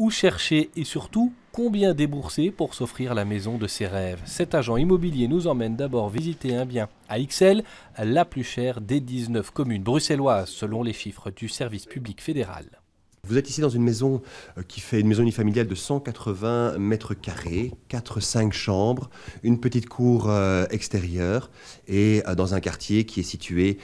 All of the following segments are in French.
où chercher et surtout combien débourser pour s'offrir la maison de ses rêves. Cet agent immobilier nous emmène d'abord visiter un bien à Ixelles, la plus chère des 19 communes bruxelloises selon les chiffres du service public fédéral. Vous êtes ici dans une maison euh, qui fait une maison unifamiliale de 180 mètres carrés, 4-5 chambres, une petite cour euh, extérieure et euh, dans un quartier qui est situé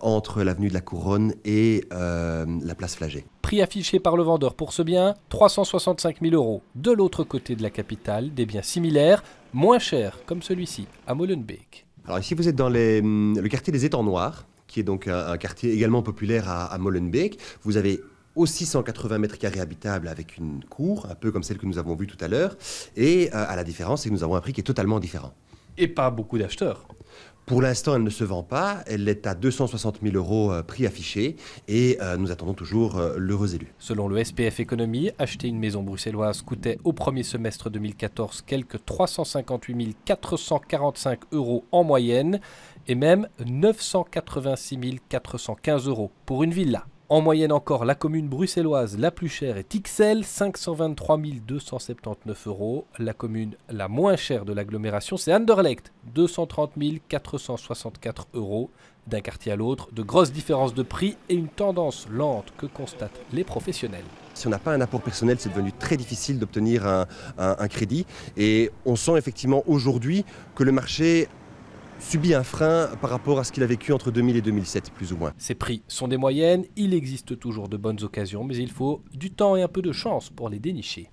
entre l'avenue de la Couronne et la place Flagey. Prix affiché par le vendeur pour ce bien, 365 000 euros. De l'autre côté de la capitale, des biens similaires, moins chers comme celui-ci à Molenbeek. Alors ici vous êtes dans hmm, le quartier des étangs noirs qui est donc un, quartier également populaire à, à Molenbeek. Vous avez aussi 180 mètres carrés habitables avec une cour, un peu comme celle que nous avons vue tout à l'heure. Et euh, à la différence, c'est que nous avons un prix qui est totalement différent. Et pas beaucoup d'acheteurs. Pour l'instant, elle ne se vend pas. Elle est à 260 000 euros euh, prix affiché et euh, nous attendons toujours l'heureux élu. Selon le SPF Économie, acheter une maison bruxelloise coûtait au premier semestre 2014 quelques 358 445 euros en moyenne et même 986 415 euros pour une villa. En moyenne encore, la commune bruxelloise la plus chère est Ixelles, 523 279 euros. La commune la moins chère de l'agglomération, c'est Anderlecht, 230 464 euros. D'un quartier à l'autre, de grosses différences de prix et une tendance lente que constatent les professionnels. Si on n'a pas un apport personnel, c'est devenu très difficile d'obtenir un, crédit. Et on sent effectivement aujourd'hui que le marché subit un frein par rapport à ce qu'il a vécu entre 2000 et 2007, plus ou moins. Ces prix sont des moyennes, il existe toujours de bonnes occasions, mais il faut du temps et un peu de chance pour les dénicher.